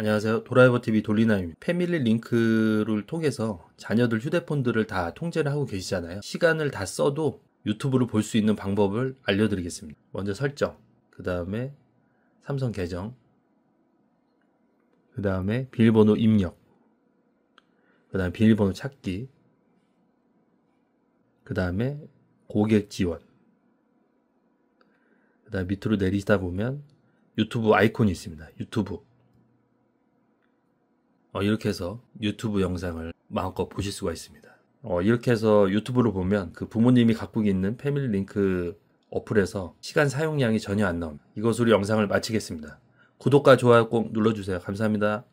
안녕하세요. 도라이버 TV 돌리나입니다. 패밀리 링크를 통해서 자녀들 휴대폰들을 다 통제를 하고 계시잖아요. 시간을 다 써도 유튜브를 볼 수 있는 방법을 알려드리겠습니다. 먼저 설정, 그 다음에 삼성 계정, 그 다음에 비밀번호 입력, 그 다음에 비밀번호 찾기, 그 다음에 고객 지원, 그 다음 밑으로 내리다 시 보면 유튜브 아이콘이 있습니다. 유튜브. 어, 이렇게 해서 유튜브 영상을 마음껏 보실 수가 있습니다. 어, 이렇게 해서 유튜브를 보면 그 부모님이 갖고 있는 패밀리 링크 어플에서 시간 사용량이 전혀 안 나옵니다. 이것으로 영상을 마치겠습니다. 구독과 좋아요 꼭 눌러주세요. 감사합니다.